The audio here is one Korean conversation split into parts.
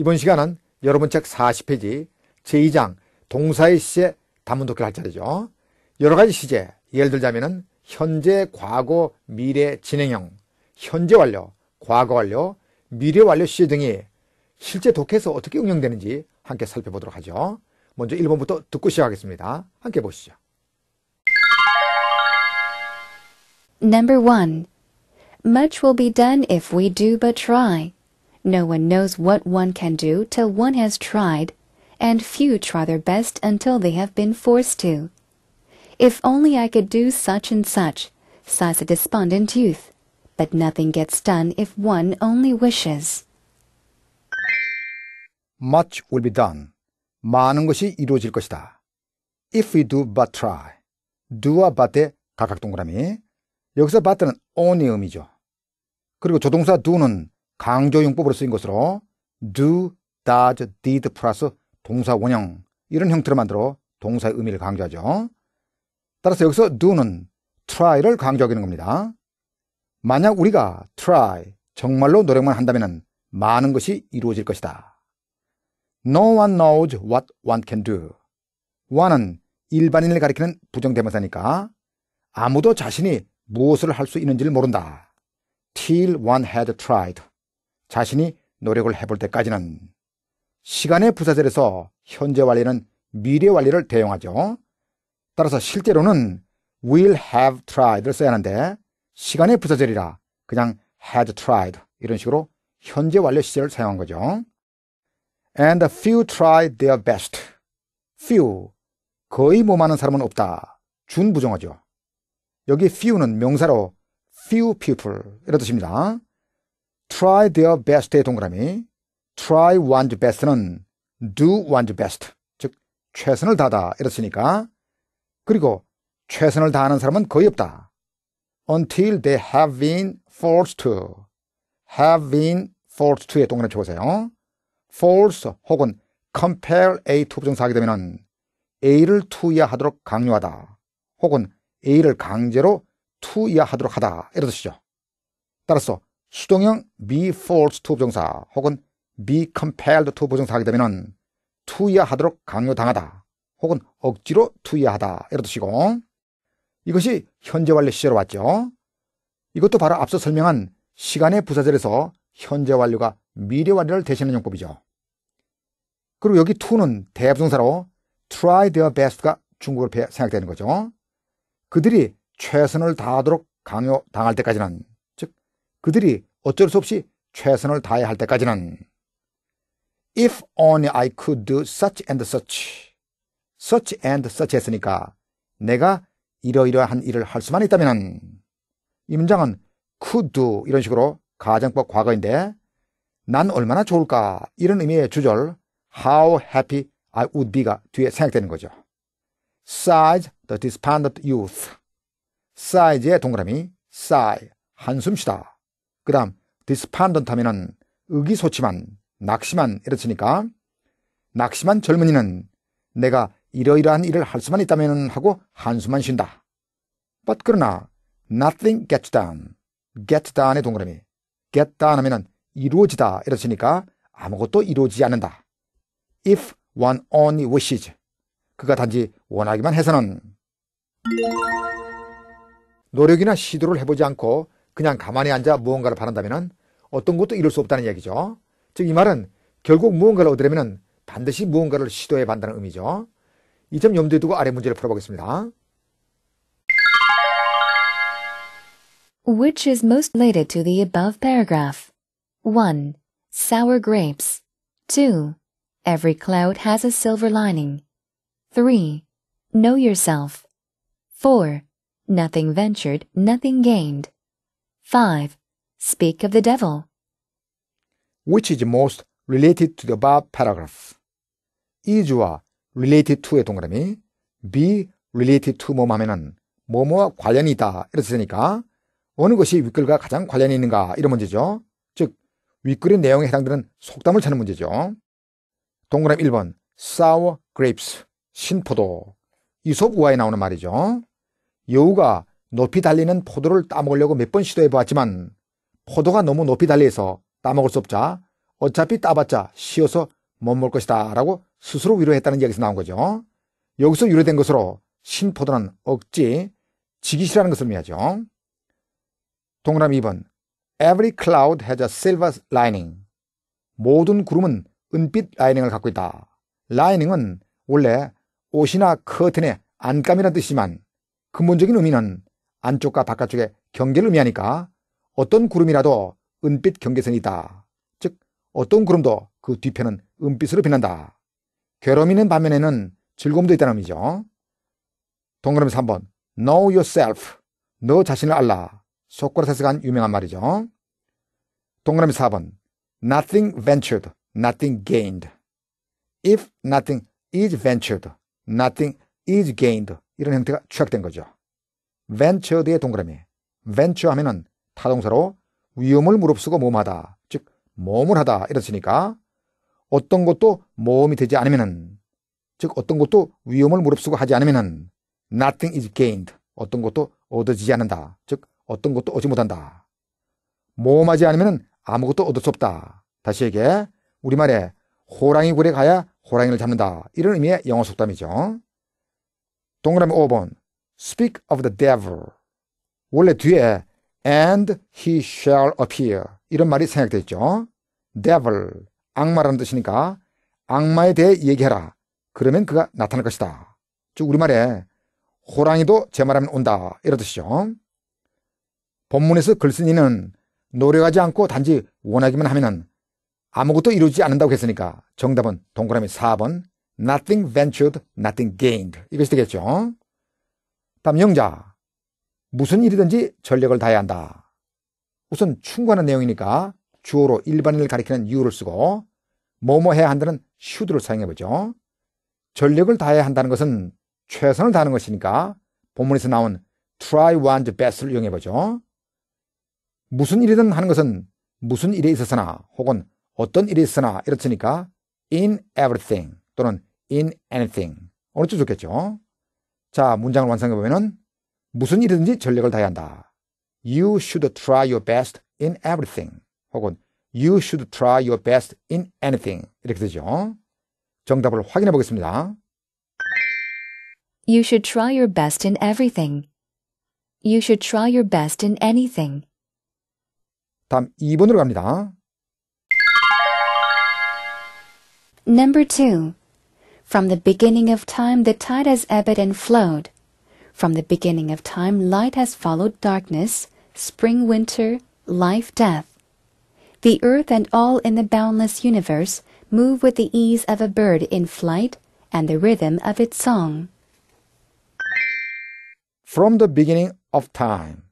이번 시간은 여러분 책 40페이지 제2장 동사의 시제 단문 독해를 할 차례죠. 여러 가지 시제, 예를 들자면은 현재, 과거, 미래, 진행형, 현재 완료, 과거 완료, 미래 완료 시제 등이 실제 독해에서 어떻게 응용되는지 함께 살펴보도록 하죠. 먼저 1번부터 듣고 시작하겠습니다. 함께 보시죠. Number 1. Much will be done if we do but try. No one knows what one can do till one has tried, and few try their best until they have been forced to. If only I could do such and such, sighs a despondent youth, but nothing gets done if one only wishes. Much will be done. 많은 것이 이루어질 것이다. If we do but try. do와 but의 각각 동그라미. 여기서 but는 only 의미죠. 그리고 조동사 do는 강조용법으로 쓰인 것으로 do, does, did 플러스 동사 원형 이런 형태로 만들어 동사의 의미를 강조하죠. 따라서 여기서 do는 try를 강조하는 기 겁니다. 만약 우리가 try, 정말로 노력만 한다면 많은 것이 이루어질 것이다. No one knows what one can do. one은 일반인을 가리키는 부정대명사니까 아무도 자신이 무엇을 할 수 있는지를 모른다. Till one had tried. 자신이 노력을 해볼 때까지는 시간의 부사절에서 현재 완리는 미래 완리를 대용하죠. 따라서 실제로는 will have tried를 써야 하는데 시간의 부사절이라 그냥 had tried 이런 식으로 현재 완료 시제를 사용한 거죠. And few tried their best. few 거의 못하는 사람은 없다. 준부정하죠 여기 few는 명사로 few people 이런 뜻입니다. try their best의 동그라미 try one's best는 do one's best 즉 최선을 다하다 이렇으니까 그리고 최선을 다하는 사람은 거의 없다 until they have been forced to have been forced to의 동그라미 쳐보세요 force 혹은 compel A to 부정사하게 되면 A를 to 이하 하도록 강요하다 혹은 A를 강제로 to 이하 하도록 하다 이런 뜻이죠 따라서 수동형 be forced to 부정사 혹은 be compelled to 부정사 하게 되면 투여하도록 강요당하다 혹은 억지로 투여하다 이런 뜻이고 이것이 현재 완료 시제로 왔죠. 이것도 바로 앞서 설명한 시간의 부사절에서 현재 완료가 미래 완료를 대신하는 용법이죠. 그리고 여기 to는 대부정사로 try their best가 중국어로 생각되는 거죠. 그들이 최선을 다하도록 강요당할 때까지는 그들이 어쩔 수 없이 최선을 다해야 할 때까지는 If only I could do such and such. such and such 했으니까 내가 이러이러한 일을 할 수만 있다면 이 문장은 could do 이런 식으로 가정법 과거인데 난 얼마나 좋을까 이런 의미의 주절 how happy I would be가 뒤에 생각되는 거죠. s i z e the despondent youth. s i z e 의 동그라미 sigh 한숨 쉬다. 그 다음 디스판던트 하면은 의기소침한 낙심한 이렇으니까 낙심한 젊은이는 내가 이러이러한 일을 할 수만 있다면 하고 한숨만 쉰다. But 그러나 nothing gets done. get done의 동그라미. get done 하면은 이루어지다 이렇으니까 아무것도 이루어지지 않는다. if one only wishes. 그가 단지 원하기만 해서는 노력이나 시도를 해보지 않고 그냥 가만히 앉아 무언가를 바란다면 어떤 것도 이룰 수 없다는 얘기죠. 즉 이 말은 결국 무언가를 얻으려면 반드시 무언가를 시도해야 한다는 의미죠. 이 점 염두에 두고 아래 문제를 풀어보겠습니다. Which is most related to the above paragraph? 1. Sour grapes. 2. Every cloud has a silver lining. 3. Know yourself. 4. Nothing ventured, nothing gained. 5. Speak of the devil. Which is most related to the above paragraph? is와 e related to의 동그라미 be related to 뭐뭐 하면은 뭐뭐와 관련이 있다 이렇게 되니까 어느 것이 윗글과 가장 관련이 있는가 이런 문제죠. 즉 윗글의 내용에 해당되는 속담을 찾는 문제죠. 동그라미 1번 sour grapes 신포도 이솝 우화에 나오는 말이죠. 여우가 높이 달리는 포도를 따먹으려고 몇 번 시도해 보았지만 포도가 너무 높이 달려서 따먹을 수 없자 어차피 따봤자 쉬어서 못 먹을 것이다 라고 스스로 위로했다는 이야기에서 나온 거죠. 여기서 유래된 것으로 신포도는 억지 지기시라는 것을 의미하죠. 동그라미 2번 Every cloud has a silver lining. 모든 구름은 은빛 라이닝을 갖고 있다. 라이닝은 원래 옷이나 커튼의 안감이라는 뜻이지만 근본적인 의미는 안쪽과 바깥쪽의 경계를 의미하니까 어떤 구름이라도 은빛 경계선이다. 즉 어떤 구름도 그 뒤편은 은빛으로 빛난다. 괴로움 있는 반면에는 즐거움도 있다는 의미죠. 동그라미 3번 Know yourself. 너 자신을 알라. 소크라테스가 한 유명한 말이죠. 동그라미 4번 Nothing ventured, nothing gained. If nothing is ventured, nothing is gained. 이런 형태가 취약된 거죠. venture 뒤에 동그라미. venture 하면은 타동사로 위험을 무릅쓰고 모험하다. 즉, 모험을 하다. 이렇으니까 어떤 것도 모험이 되지 않으면은 즉 어떤 것도 위험을 무릅쓰고 하지 않으면은 nothing is gained. 어떤 것도 얻어지지 않는다. 즉 어떤 것도 얻지 못한다. 모험하지 않으면은 아무것도 얻을 수 없다. 다시 얘기해. 우리말에 호랑이 굴에 가야 호랑이를 잡는다. 이런 의미의 영어 속담이죠. 동그라미 5번. speak of the devil. 원래 뒤에 and he shall appear 이런 말이 생략됐죠. devil 악마라는 뜻이니까 악마에 대해 얘기해라. 그러면 그가 나타날 것이다. 즉 우리말에 호랑이도 제 말하면 온다 이런 뜻이죠. 본문에서 글쓴이는 노력하지 않고 단지 원하기만 하면은 아무것도 이루지 않는다고 했으니까 정답은 동그라미 4번 nothing ventured, nothing gained 이것이 되겠죠. 다음 영자 무슨 일이든지 전력을 다해야 한다. 우선 충고하는 내용이니까 주어로 일반인을 가리키는 이유를 쓰고 뭐뭐 해야 한다는 슈드를 사용해보죠. 전력을 다해야 한다는 것은 최선을 다하는 것이니까 본문에서 나온 try one's best를 이용해보죠. 무슨 일이든 하는 것은 무슨 일에 있어서나 혹은 어떤 일에 있으나 이렇으니까 in everything 또는 in anything 어느 쪽 좋겠죠? 자, 문장을 완성해 보면은 무슨 일이든지 전력을 다해야 한다. You should try your best in everything. 혹은 You should try your best in anything. 이렇게 되죠. 정답을 확인해 보겠습니다. You should try your best in everything. You should try your best in anything. 다음 2번으로 갑니다. Number 2. From the beginning of time the tide has ebbed and flowed. From the beginning of time light has followed darkness, spring, winter, life, death. The earth and all in the boundless universe move with the ease of a bird in flight and the rhythm of its song. From the beginning of time.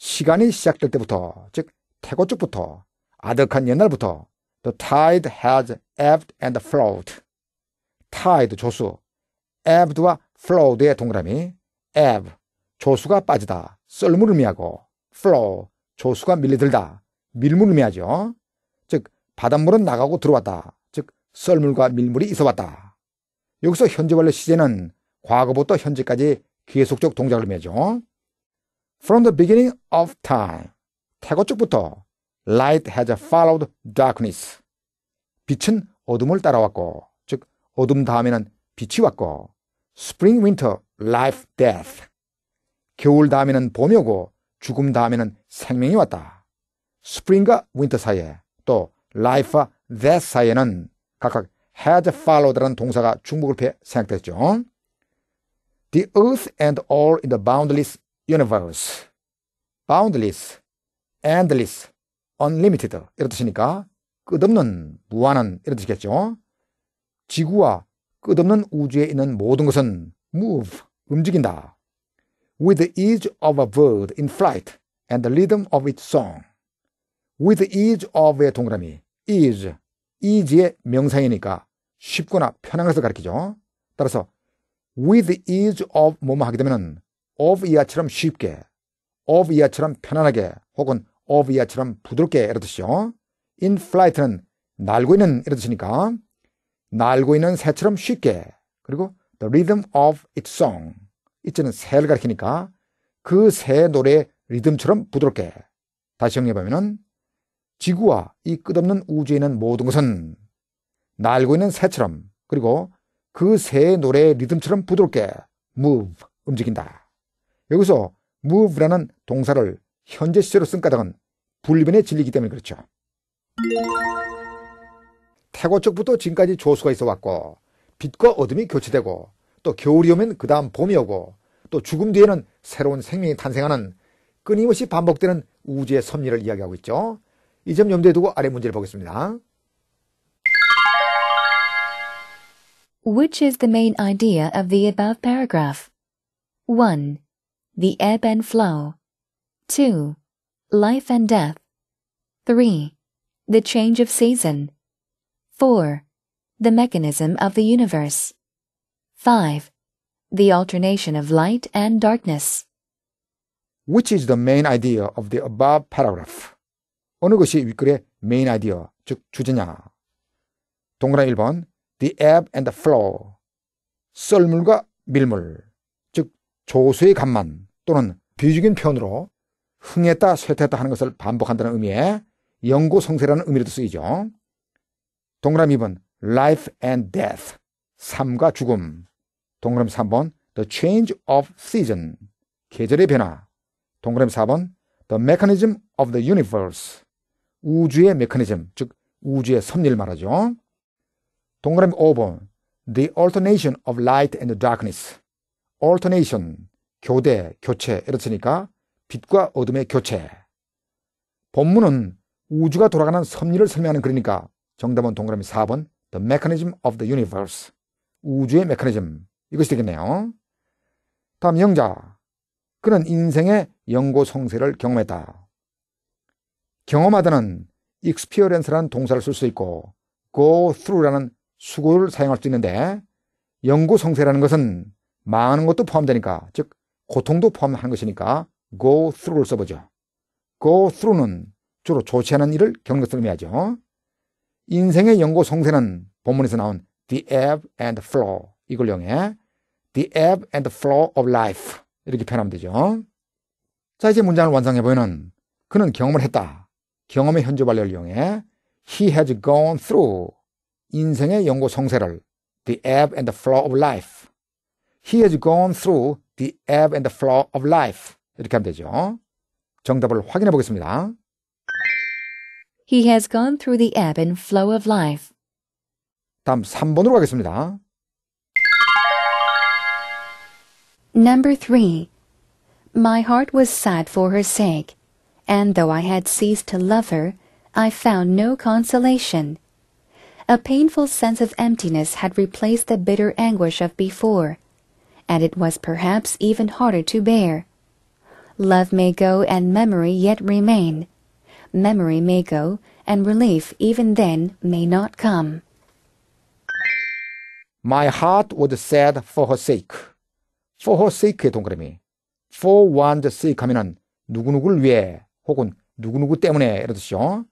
시간이 시작될 때부터, 즉 태고 쪽부터, 아득한 옛날부터, the tide has ebbed and flowed. 타이드 조수, ebbed와 flowed의 동그라미, ebb 조수가 빠지다, 썰물 의미하고 flow 조수가 밀리들다, 밀물 의미하죠. 즉 바닷물은 나가고 들어왔다. 즉 썰물과 밀물이 있어 왔다. 여기서 현재 완료 시제는 과거부터 현재까지 계속적 동작을 의미하죠. From the beginning of time, 태고 쪽부터 light has followed darkness. 빛은 어둠을 따라왔고 어둠 다음에는 빛이 왔고 Spring, Winter, Life, Death 겨울 다음에는 봄이 오고 죽음 다음에는 생명이 왔다. s p r i n g 과 Winter 사이에 또 l i f e 와 데스 사이에는 각각 had followed라는 동사가 중복을 피해 생각됐죠. The earth and all in the boundless universe. boundless, endless, unlimited 이런 뜻이니까 끝없는, 무한한 이런 뜻이겠죠. 지구와 끝없는 우주에 있는 모든 것은 move, 움직인다. With the ease of a bird in flight and the rhythm of its song. With the ease of의 동그라미, is, easy의 명상이니까 쉽거나 편한 것을 가르키죠 따라서 with the ease of 뭐뭐 하게 되면 of 이하처럼 쉽게, of 이하처럼 편안하게 혹은 of 이하처럼 부드럽게 이런 뜻이죠. in flight는 날고 있는 이런 뜻이니까 날고 있는 새처럼 쉽게 그리고 The Rhythm of Its Song 이제는 새를 가리키니까 그 새 노래의 리듬처럼 부드럽게 다시 정리해보면 지구와 이 끝없는 우주에 있는 모든 것은 날고 있는 새처럼 그리고 그 새의 노래의 리듬처럼 부드럽게 move 움직인다. 여기서 move라는 동사를 현재 시제로 쓴 까닭은 불변의 진리이기 때문에 그렇죠. 태고 쪽부터 지금까지 조수가 있어 왔고 빛과 어둠이 교체되고 또 겨울이 오면 그 다음 봄이 오고 또 죽음 뒤에는 새로운 생명이 탄생하는 끊임없이 반복되는 우주의 섭리를 이야기하고 있죠. 이 점 염두에 두고 아래 문제를 보겠습니다. Which is the main idea of the above paragraph? 1. The ebb and flow. 2. Life and death. 3. The change of season. 4. The mechanism of the universe. 5. The alternation of light and darkness. Which is the main idea of the above paragraph? 어느 것이 윗글의 메인 아이디어, 즉 주제냐? 동그라미 1번, the ebb and the flow, 썰물과 밀물, 즉 조수의 간만 또는 비유적인 표현으로 흥했다, 쇠퇴했다 하는 것을 반복한다는 의미에 영구성세라는 의미로도 쓰이죠. 동그라미 2번 Life and Death 삶과 죽음 동그라미 3번 The Change of Season 계절의 변화 동그라미 4번 The Mechanism of the Universe 우주의 메커니즘 즉 우주의 섭리를 말하죠 동그라미 5번 The Alternation of Light and Darkness Alternation 교대, 교체 이렇으니까 빛과 어둠의 교체 본문은 우주가 돌아가는 섭리를 설명하는 그러니까 정답은 동그라미 4번 The Mechanism of the Universe 우주의 메커니즘 이것이 되겠네요. 다음 영자 그는 인생의 영고성세를 경험했다. 경험하다는 experience라는 동사를 쓸 수 있고 go through라는 수고를 사용할 수 있는데 영고성세라는 것은 많은 것도 포함되니까 즉 고통도 포함한 것이니까 go through를 써보죠. go through는 주로 조치하는 일을 겪는 것을 의미하죠. 인생의 연고 송세는 본문에서 나온 The Ebb and Flow 이걸 이용해 The Ebb and Flow of Life 이렇게 표현하면 되죠. 자 이제 문장을 완성해보면 은 그는 경험을 했다. 경험의 현주 반려를 이용해 He has gone through 인생의 연고 송세를 The Ebb and the Flow of Life He has gone through the ebb and the flow of life 이렇게 하면 되죠. 정답을 확인해 보겠습니다. He has gone through the ebb and flow of life. 다음 3번으로 가겠습니다. Number 3. My heart was sad for her sake, and though I had ceased to love her, I found no consolation. A painful sense of emptiness had replaced the bitter anguish of before, and it was perhaps even harder to bear. Love may go and memory yet remain memory may go, and relief even then may not come. My heart was sad for her sake. for her sake의 동그라미. for one's sake 하면은 누구누구를 위해 혹은 누구누구 때문에 이러듯이요.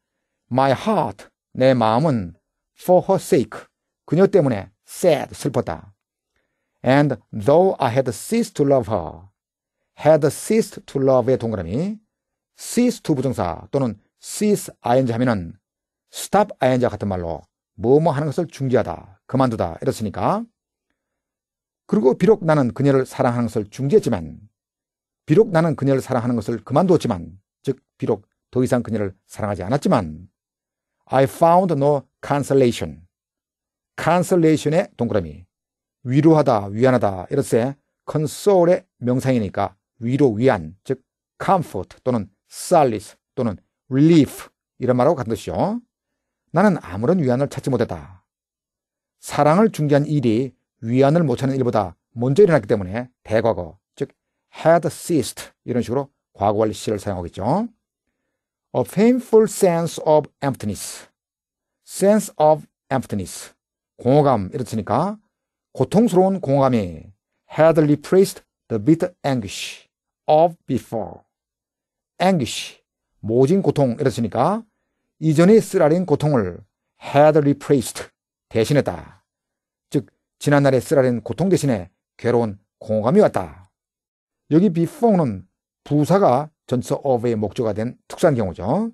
my heart, 내 마음은 for her sake, 그녀 때문에 sad, 슬펐다. and though I had ceased to love her, had ceased to love의 동그라미, cease to 부정사 또는 cease ing 하면은 stop i n g 같은 말로 뭐뭐 하는 것을 중지하다, 그만두다 이렇으니까 그리고 비록 나는 그녀를 사랑하는 것을 중지했지만 비록 나는 그녀를 사랑하는 것을 그만두었지만 즉 비록 더 이상 그녀를 사랑하지 않았지만 I found no consolation. consolation의 동그라미 위로하다, 위안하다 이렇게 console의 명상이니까 위로, 위안 즉 comfort 또는 solace 또는 relief 이런 말하고 같듯이요 나는 아무런 위안을 찾지 못했다. 사랑을 중개한 일이 위안을 못 찾는 일보다 먼저 일어났기 때문에 대과거, 즉 had ceased 이런 식으로 과거 완료 시를 사용하겠죠. A painful sense of emptiness, sense of emptiness, 공허감 이렇으니까 고통스러운 공허감이 had replaced the bitter anguish of before, anguish 모진 고통 이랬으니까 이전에 쓰라린 고통을 had replaced 대신했다. 즉 지난날에 쓰라린 고통 대신에 괴로운 공허감이 왔다. 여기 before는 부사가 전치사 of의 목조가 된 특수한 경우죠.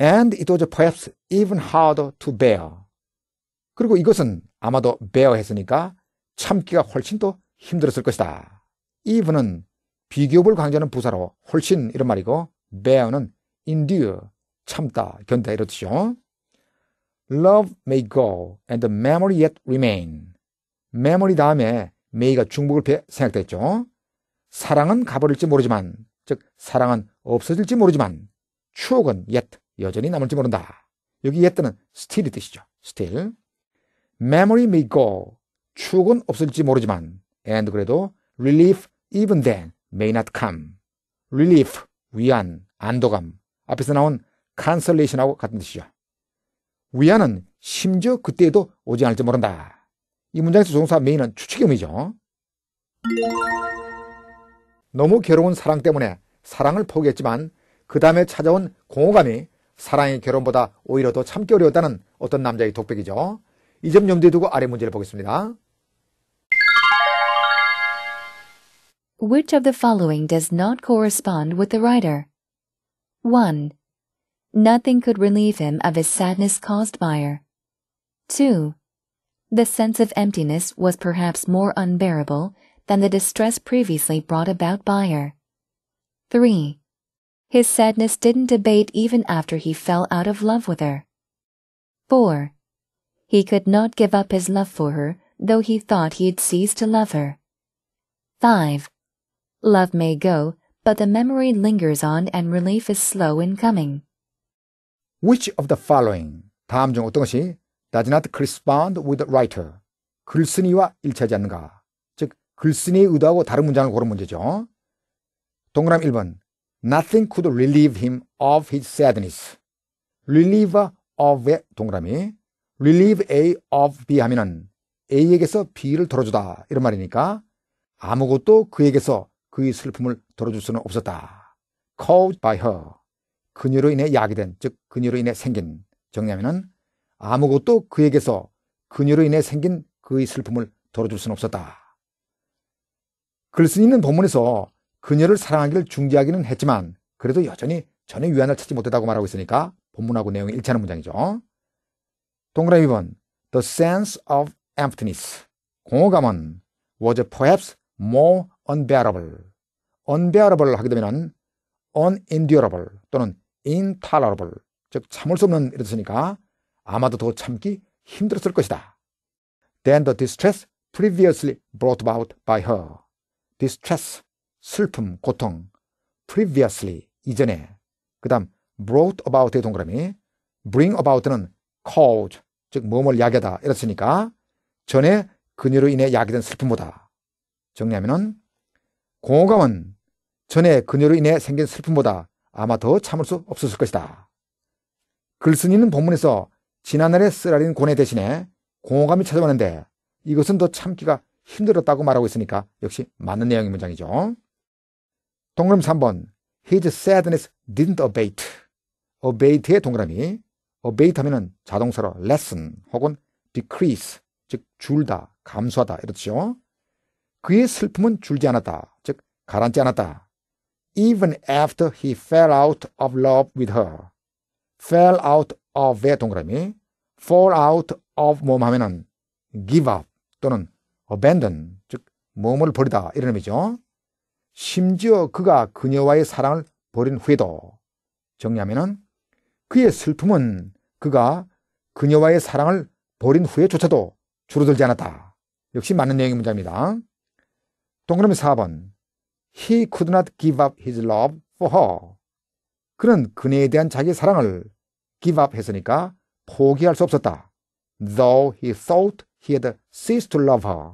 And it was perhaps even harder to bear. 그리고 이것은 아마도 bear 했으니까 참기가 훨씬 더 힘들었을 것이다. even은 비교업을 강조하는 부사로 훨씬 이런 말이고 bear는 endure, 참다, 견다 이렇듯이요. Love may go and the memory yet remain. memory 다음에 may가 중복을 생각됐죠. 사랑은 가버릴지 모르지만, 즉 사랑은 없어질지 모르지만 추억은 yet 여전히 남을지 모른다. 여기 yet는 still이 뜻이죠. still. memory may go. 추억은 없을지 모르지만 and 그래도 relief even then may not come. relief, 위안, 안도감. 앞에서 나온 cancellation하고 같은 뜻이죠. 위안은 심지어 그때에도 오지 않을지 모른다. 이 문장에서 조 종사 메인은 추측형이죠. 너무 괴로운 사랑 때문에 사랑을 포기했지만 그 다음에 찾아온 공허감이 사랑의 결혼보다 오히려 더 참기 어려웠다는 어떤 남자의 독백이죠. 이 점 염두에 두고 아래 문제를 보겠습니다. Which of the following does not correspond with the writer? 1. Nothing could relieve him of his sadness caused by her. 2. The sense of emptiness was perhaps more unbearable than the distress previously brought about by her. 3. His sadness didn't abate even after he fell out of love with her. 4. He could not give up his love for her, though he thought he had ceased to love her. 5. Love may go, but the memory lingers on and relief is slow in coming. Which of the following 다음 중 어떤 것이 does not correspond with the writer 글쓴이와 일치하지 않는가? 즉 글쓴이의 의도하고 다른 문장을 고른 문제죠. 동그람 1번 Nothing could relieve him of his sadness. r e l i e v e of의 동그라미 Relieve A of B 하면은 A에게서 B를 덜어주다 이런 말이니까 아무것도 그에게서 그의 슬픔을 덜어줄 수는 없었다. caused by her. 그녀로 인해 야기된, 즉 그녀로 인해 생긴 정리하면 아무것도 그에게서 그녀로 인해 생긴 그의 슬픔을 덜어줄 수는 없었다. 글쓴이는 본문에서 그녀를 사랑하기를 중지하기는 했지만 그래도 여전히 전혀 위안을 찾지 못했다고 말하고 있으니까 본문하고 내용이 일치하는 문장이죠. 동그라미 2번 The sense of emptiness 공허감은 was perhaps more unbearable, unbearable 하게 되면 unendurable 또는 intolerable 즉 참을 수 없는 이랬으니까 아마도 더 참기 힘들었을 것이다. Then the distress previously brought about by her. distress, 슬픔, 고통, previously, 이전에, 그 다음 brought about의 동그라미, bring about는 cause, 즉 몸을 약에다 이랬으니까 전에 그녀로 인해 야기된 슬픔보다 정리하면은 공허감은 전에 그녀로 인해 생긴 슬픔보다 아마 더 참을 수 없었을 것이다. 글쓴이는 본문에서 지난날의 쓰라린 고뇌 대신에 공허감이 찾아왔는데 이것은 더 참기가 힘들었다고 말하고 있으니까 역시 맞는 내용의 문장이죠. 동그라미 3번 His sadness didn't abate. abate의 동그라미 abate 하면 자동사로 lessen 혹은 decrease 즉 줄다, 감소하다 이렇죠. 그의 슬픔은 줄지 않았다. 즉, 가라앉지 않았다. Even after he fell out of love with her. fell out of의 동그라미. fall out of 몸 하면은 give up 또는 abandon. 즉, 몸을 버리다. 이런 의미죠. 심지어 그가 그녀와의 사랑을 버린 후에도 정리하면은 그의 슬픔은 그가 그녀와의 사랑을 버린 후에조차도 줄어들지 않았다. 역시 맞는 내용의 문제입니다. 동그라미 4번. He could not give up his love for her. 그는 그녀에 대한 자기 사랑을 give up 했으니까 포기할 수 없었다. Though he thought he had ceased to love her.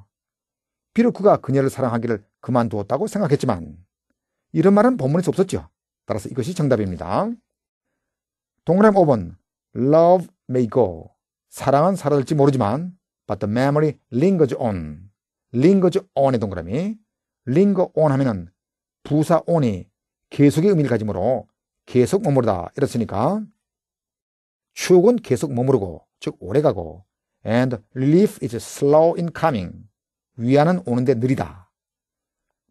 비록 그가 그녀를 사랑하기를 그만두었다고 생각했지만 이런 말은 본문에서 없었죠. 따라서 이것이 정답입니다. 동그라미 5번 Love may go 사랑은 사라질지 모르지만 but the memory lingers on 링거즈 on의 동그라미 링거 on 하면은 부사 on이 계속의 의미를 가지므로 계속 머무르다 이렇으니까 추억은 계속 머무르고 즉 오래가고 and relief is slow in coming 위안은 오는데 느리다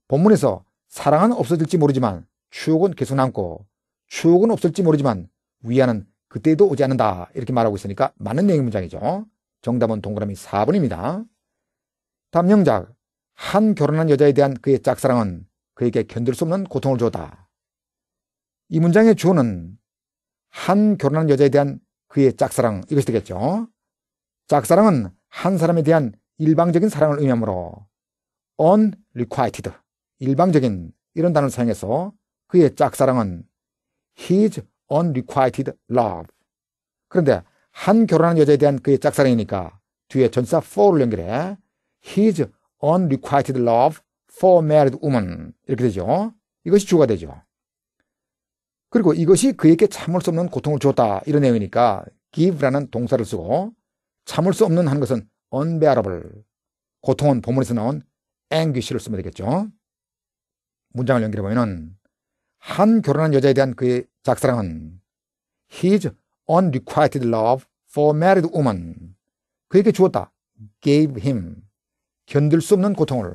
본문에서 사랑은 없어질지 모르지만 추억은 계속 남고 추억은 없을지 모르지만 위안은 그때도 오지 않는다 이렇게 말하고 있으니까 맞는 내용 문장이죠 정답은 동그라미 4번입니다 다음 명작한 결혼한 여자에 대한 그의 짝사랑은 그에게 견딜 수 없는 고통을 줬다이 문장의 주어는 한 결혼한 여자에 대한 그의 짝사랑 이것이 되겠죠. 짝사랑은 한 사람에 대한 일방적인 사랑을 의미하므로 unrequited 일방적인 이런 단어를 사용해서 그의 짝사랑은 his unrequited love 그런데 한 결혼한 여자에 대한 그의 짝사랑이니까 뒤에 전사 for를 연결해 his unrequited love for married woman. 이렇게 되죠. 이것이 주가 되죠. 그리고 이것이 그에게 참을 수 없는 고통을 주었다. 이런 내용이니까 give라는 동사를 쓰고 참을 수 없는 한 것은 unbearable. 고통은 본문에서 나온 anguish를 쓰면 되겠죠. 문장을 연결해 보면은 한 결혼한 여자에 대한 그의 작사랑은 his unrequited love for married woman. 그에게 주었다. gave him. 견딜 수 없는 고통을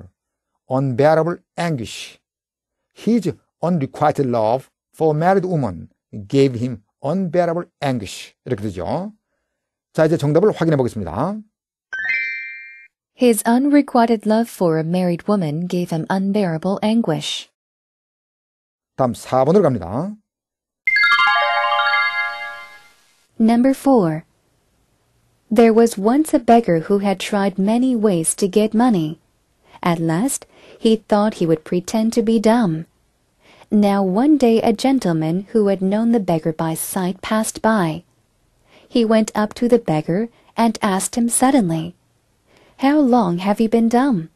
unbearable anguish. His unrequited love for married woman gave him unbearable anguish. 이렇게 되죠. 자, 이제 정답을 확인해 보겠습니다. His unrequited love for a married woman gave him unbearable anguish. 다음 4번으로 갑니다. Number 4. There was once a beggar who had tried many ways to get money. At last he thought he would pretend to be dumb. Now one day a gentleman who had known the beggar by sight passed by. He went up to the beggar and asked him suddenly, How long have you been dumb?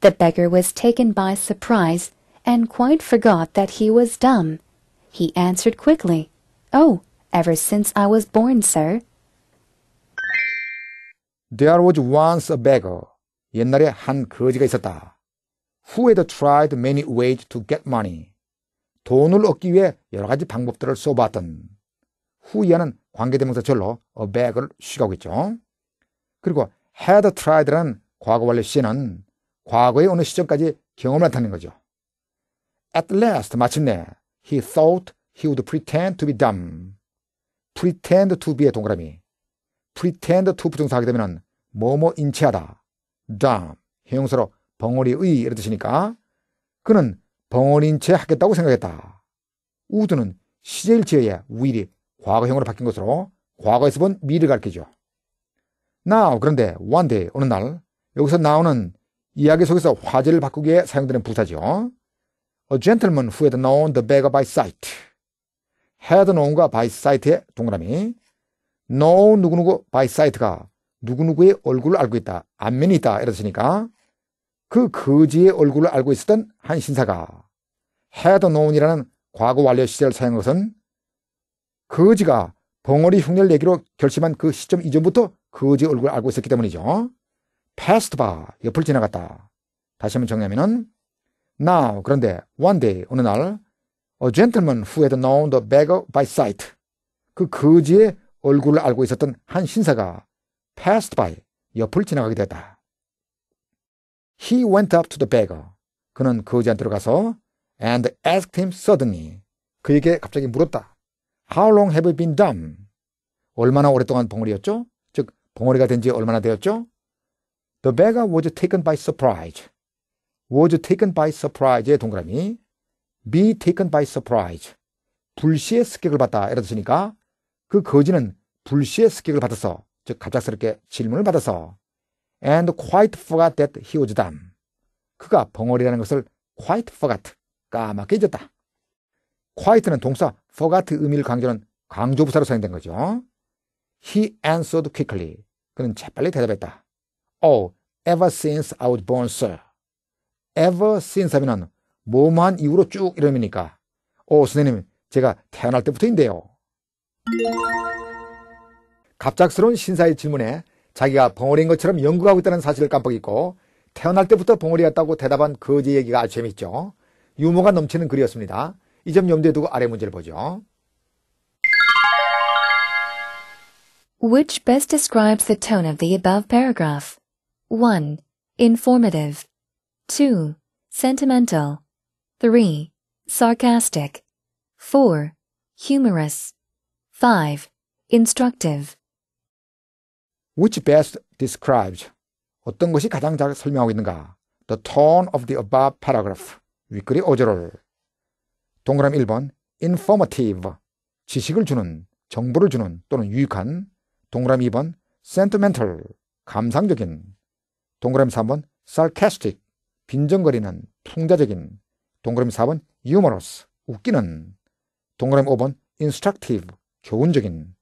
The beggar was taken by surprise and quite forgot that he was dumb. He answered quickly, Oh, ever since I was born, sir. There was once a beggar. 옛날에 한 거지가 있었다. Who had tried many ways to get money. 돈을 얻기 위해 여러 가지 방법들을 써봤던. Who 이하는 관계대명사 절로 a beggar를 쉬가고 있죠. 그리고 had tried라는 과거 완료 시는 에 과거의 어느 시점까지 경험을 나타낸 거죠. At last, 마침내, he thought he would pretend to be dumb. pretend to be의 동그라미. pretend to 부정사하게 되면 뭐뭐 인체하다, dumb 형용사로 벙어리의 이런 뜻이니까 그는 벙어리인 채 하겠다고 생각했다. 우드는 시제일치의 will이 과거형으로 바뀐 것으로 과거에서 본 미를 가리키죠. Now 그런데 one day 어느 날 여기서 나오는 이야기 속에서 화제를 바꾸기 에 사용되는 부사죠. A gentleman who had known the beggar by sight. had known과 by sight의 동그라미. no 누구누구 바이사이트가 누구누구의 얼굴을 알고 있다. 안면이 있다. 이랬으니까 그 거지의 얼굴을 알고 있었던 한 신사가 had k n 이라는 과거 완료 시절을 사용한 것은 거지가 벙어리 흉내를 내기로 결심한 그 시점 이전부터 거지 얼굴을 알고 있었기 때문이죠. 패스트바 옆을 지나갔다. 다시 한번 정리하면은 now 그런데 one day 어느 날 a gentleman who had known the beggar by sight 그 거지의 얼굴을 알고 있었던 한 신사가 passed by, 옆을 지나가게 되었다. He went up to the beggar. 그는 그 의자한테로 가서 and asked him suddenly. 그에게 갑자기 물었다. How long have you been dumb? 얼마나 오랫동안 벙어리였죠? 즉, 벙어리가 된 지 얼마나 되었죠? The beggar was taken by surprise. was taken by surprise의 동그라미. be taken by surprise. 불시의 습격을 받다. 이러듯으니까 그 거지는 불시의 습격을 받아서 즉 갑작스럽게 질문을 받아서 and quite forgot that he was dumb. 그가 벙어리라는 것을 quite forgot 까맣게 잊었다. quite는 동사 forgot 의미를 강조하는 강조부사로 사용된 거죠. He answered quickly. 그는 재빨리 대답했다. Oh, ever since I was born, sir. ever since 하면은 뭐만 이후로 쭉 이러니까. 오, oh, 선생님, 제가 태어날 때부터인데요. 갑작스러운 신사의 질문에 자기가 벙어리인 것처럼 연구하고 있다는 사실을 깜빡잊고 태어날 때부터 벙어리였다고 대답한 거지 얘기가 아주 재밌죠. 유머가 넘치는 글이었습니다. 이 점 염두에 두고 아래 문제를 보죠. Which best describes the tone of the above paragraph? 1. Informative 2. Sentimental 3. Sarcastic 4. Humorous 5. Instructive. Which best describes 어떤 것이 가장 잘 설명하고 있는가? The tone of the above paragraph. 윗글이 어조를. 동그라미 1번. informative. 지식을 주는, 정보를 주는 또는 유익한. 동그라미 2번. sentimental. 감상적인. 동그라미 3번. sarcastic. 빈정거리는, 풍자적인. 동그라미 4번. humorous. 웃기는. 동그라미 5번. instructive. 교훈적인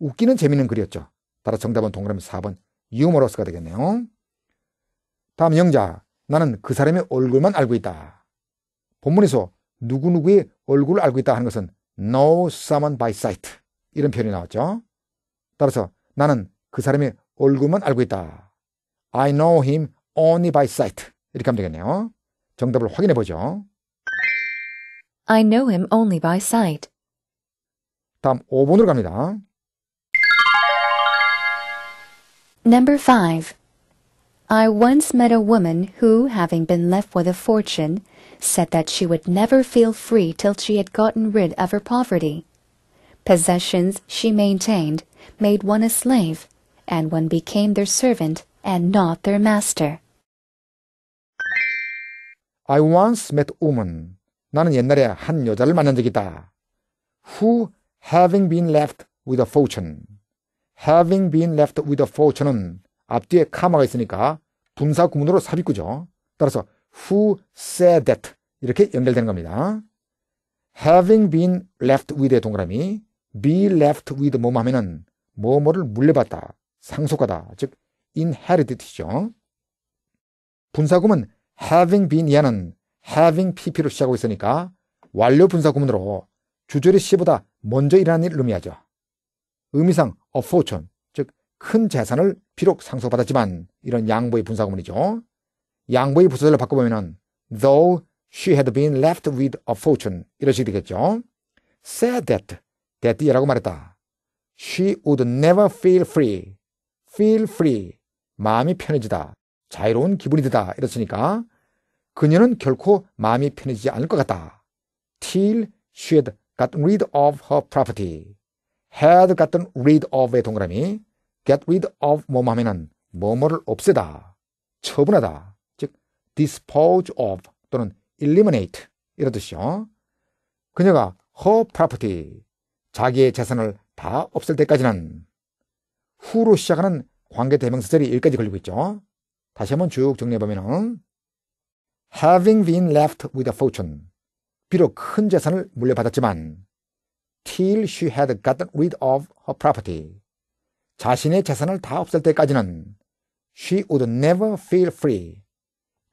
웃기는 재미있는 글이었죠. 따라 정답은 동그라미 4번 유머러스가 되겠네요. 다음 영자 나는 그 사람의 얼굴만 알고 있다. 본문에서 누구누구의 얼굴을 알고 있다 하는 것은 n o someone by sight 이런 표현이 나왔죠. 따라서 나는 그 사람의 얼굴만 알고 있다. I know him only by sight 이렇게 하면 되겠네요. 정답을 확인해 보죠. I know him only by sight. 다음 5번으로 갑니다. Number 5. I once met a woman who, having been left with a fortune, said that she would never feel free till she had gotten rid of her poverty. Possessions, she maintained, made one a slave, and one became their servant and not their master. I once met a woman. 나는 옛날에 한 여자를 만난 적이 있다. Who having been left with a fortune. having been left with a fortune은 앞뒤에 카마가 있으니까 분사 구문으로 삽입구죠. 따라서 who said that 이렇게 연결되는 겁니다. having been left with의 동그라미 be left with 뭐뭐 하면은 뭐뭐를 물려받다, 상속하다, 즉 inherited이죠. 분사구문 having been 얘는 having pp로 시작하고 있으니까 완료 분사구문으로 주조리 씨보다 먼저 일하는 어의미하죠 의미상 of fortune, 즉큰 재산을 비록 상속받았지만 이런 양보의 분사구문이죠. 양보의 부사를 바꿔보면 though she had been left with a fortune 이런 식이 되겠죠. said that, that이라고 말했다. she would never feel free, feel free, 마음이 편해지다, 자유로운 기분이 든다 이랬으니까 그녀는 결코 마음이 편해지지 않을 것 같다. till she had got rid of her property. had gotten rid of의 동그라미 get rid of 뭐 뭐 하면은 뭐뭐를 없애다, 처분하다, 즉 dispose of 또는 eliminate 이런 뜻이요. 그녀가 her property 자기의 재산을 다 없앨 때까지는 후로 시작하는 관계 대명사절이 여기까지 걸리고 있죠. 다시 한번 쭉 정리해보면은 having been left with a fortune 비록 큰 재산을 물려받았지만 till she had gotten rid of her property. 자신의 재산을 다 없앨 때까지는 she would never feel free.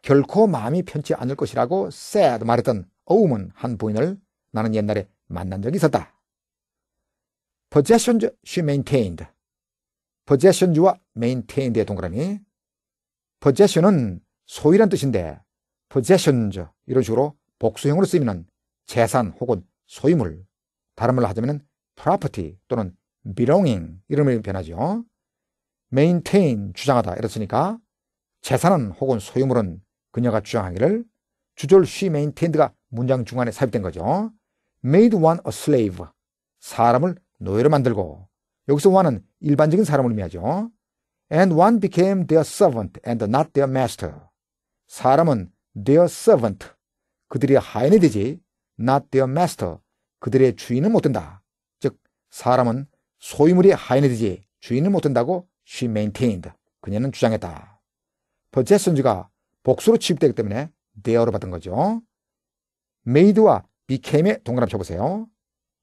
결코 마음이 편치 않을 것이라고 said 말했던 어우먼 한 부인을 나는 옛날에 만난 적이 있었다. possessions she maintained. possessions와 maintained의 동그라미. possession은 소유란 뜻인데 possessions 이런 식으로 복수형으로 쓰이면 재산 혹은 소유물, 다른 말로 하자면 property 또는 belonging 이름을 변하죠. maintain 주장하다 이렇으니까 재산은 혹은 소유물은 그녀가 주장하기를 주절 she maintained가 문장 중간에 삽입된 거죠. made one a slave 사람을 노예로 만들고 여기서 one은 일반적인 사람을 의미하죠. and one became their servant and not their master 사람은 their servant 그들의 하인이 되지 not their master. 그들의 주인은 못 된다. 즉, 사람은 소유물이 하인이 되지 주인은 못 된다고 she maintained. 그녀는 주장했다. possessions가 복수로 취급되기 때문에 t h e r 로 받은 거죠. made와 became의 동그라미 쳐보세요.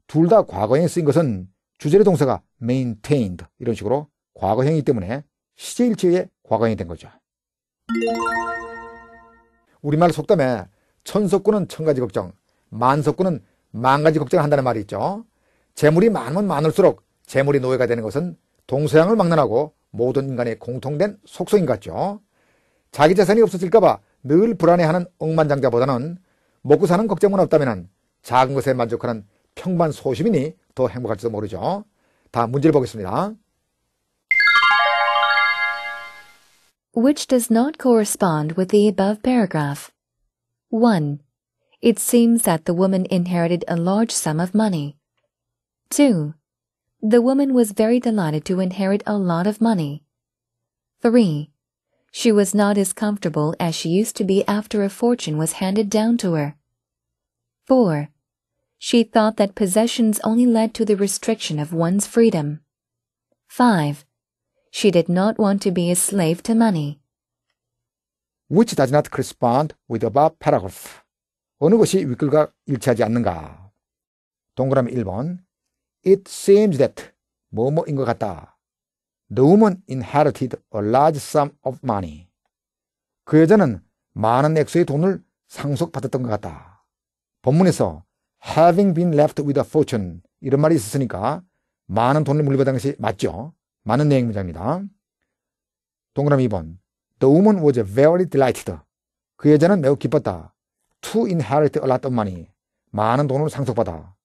둘 다 과거에 쓰인 것은 주제의 동사가 maintained 이런 식으로 과거형이기 때문에 시제일치의 과거형이 된 거죠. 우리말 속담에 천석구는 천가지 걱정, 만석구은망가지걱정 한다는 말이 있죠. 재물이 많으면 많을수록 재물이 노예가 되는 것은 동서양을 막론하고 모든 인간의 공통된 속성인 것 같죠. 자기 재산이 없어질까봐 늘 불안해하는 억만장자보다는 먹고 사는 걱정만 없다면 작은 것에 만족하는 평반 소심이니더 행복할지도 모르죠. 다 문제를 보겠습니다. Which does not correspond with the above paragraph. 1. it seems that the woman inherited a large sum of money. 2. The woman was very delighted to inherit a lot of money. 3. She was not as comfortable as she used to be after a fortune was handed down to her. 4. She thought that possessions only led to the restriction of one's freedom. 5. She did not want to be a slave to money. Which does not correspond with above paragraph. 어느 것이 윗글과 일치하지 않는가? 동그라미 1번 It seems that 뭐뭐인 것 같다. The woman inherited a large sum of money. 그 여자는 많은 액수의 돈을 상속받았던 것 같다. 본문에서 having been left with a fortune 이런 말이 있었으니까 많은 돈을 물려받은 것이 맞죠. 많은 내용 문장입니다. 동그라미 2번 The woman was very delighted. 그 여자는 매우 기뻤다. to inherit a lot of money. 많은 돈을 상속받아.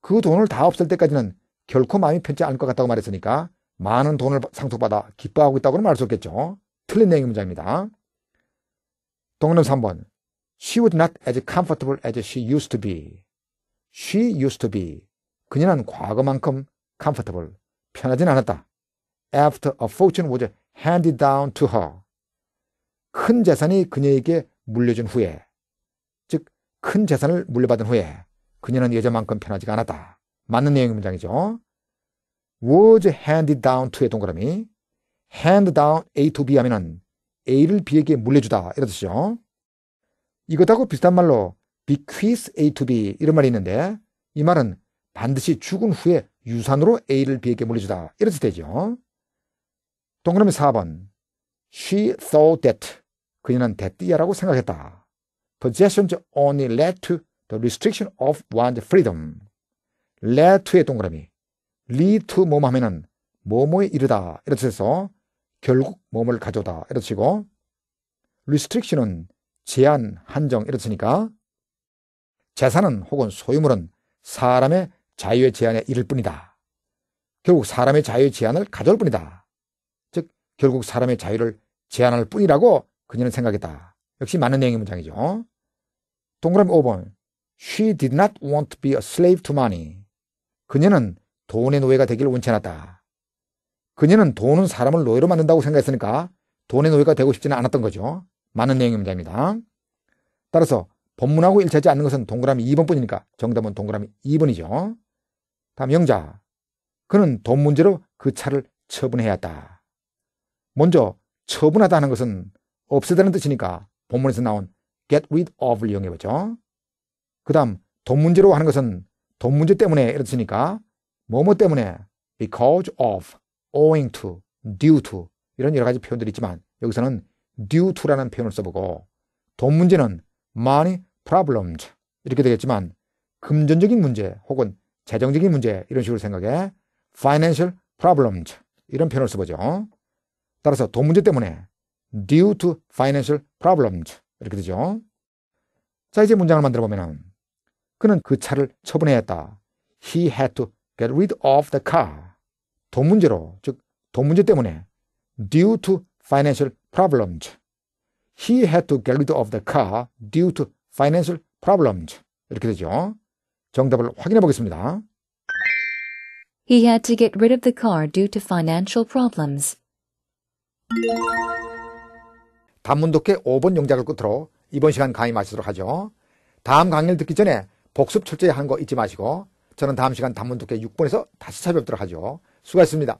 그 돈을 다 없앨 때까지는 결코 마음이 편치 않을 것 같다고 말했으니까 많은 돈을 상속받아 기뻐하고 있다고는 말할 수 없겠죠. 틀린 내용 문제입니다. 동그라미 3번. She was not as comfortable as she used to be. She used to be. 그녀는 과거만큼 comfortable, 편하진 않았다. After a fortune was handed down to her. 큰 재산이 그녀에게 물려준 후에 큰 재산을 물려받은 후에 그녀는 예전만큼 편하지가 않았다. 맞는 내용 의 문장이죠. was handed down to의 동그라미 hand down A to B 하면은 A를 B에게 물려주다 이런 뜻이죠. 이것하고 비슷한 말로 bequeath A to B 이런 말이 있는데 이 말은 반드시 죽은 후에 유산으로 A를 B에게 물려주다 이런 뜻이 되죠. 동그라미 4번 She thought that 그녀는 t h a t 야라고 생각했다. possessions only led to the restriction of one's freedom. led to의 동그라미. lead to 뭐 하면은 뭐뭐에 이르다. 이렇게 서 결국 몸을 가져다. 이렇게 치고 restriction은 제한, 한정 이렇게 니까 재산은 혹은 소유물은 사람의 자유의 제한에 이를 뿐이다. 결국 사람의 자유의 제한을 가져올 뿐이다. 즉 결국 사람의 자유를 제한할 뿐이라고 그녀는 생각했다. 역시 많은 내용의 문장이죠. 동그라미 5번. She did not want to be a slave to money. 그녀는 돈의 노예가 되기를 원치 않았다. 그녀는 돈은 사람을 노예로 만든다고 생각했으니까 돈의 노예가 되고 싶지는 않았던 거죠. 많은 내용의 문장입니다. 따라서 본문하고 일치하지 않는 것은 동그라미 2번뿐이니까 정답은 동그라미 2번이죠. 다음 영자. 그는 돈 문제로 그 차를 처분해야 했다. 먼저 처분하다는 것은 없애다는 뜻이니까 본문에서 나온 get rid of를 이용해보죠. 그 다음 돈 문제로 하는 것은 돈 문제 때문에 이렇으니까 뭐뭐 때문에 because of, owing to, due to 이런 여러 가지 표현들이 있지만 여기서는 due to라는 표현을 써보고 돈 문제는 money problems 이렇게 되겠지만 금전적인 문제 혹은 재정적인 문제 이런 식으로 생각해 financial problems 이런 표현을 써보죠. 따라서 돈 문제 때문에 due to financial problems 이렇게 되죠. 자 이제 문장을 만들어 보면 그는 그 차를 처분해야 했다. He had to get rid of the car. 돈 문제로 즉 돈 문제 때문에 due to financial problems. He had to get rid of the car due to financial problems. 이렇게 되죠. 정답을 확인해 보겠습니다. He had to get rid of the car due to financial problems. 단문독해 5번 영작을 끝으로 이번 시간 강의 마치도록 하죠. 다음 강의를 듣기 전에 복습 철저히 하는 거 잊지 마시고 저는 다음 시간 단문독해 6번에서 다시 찾아뵙도록 하죠. 수고하셨습니다.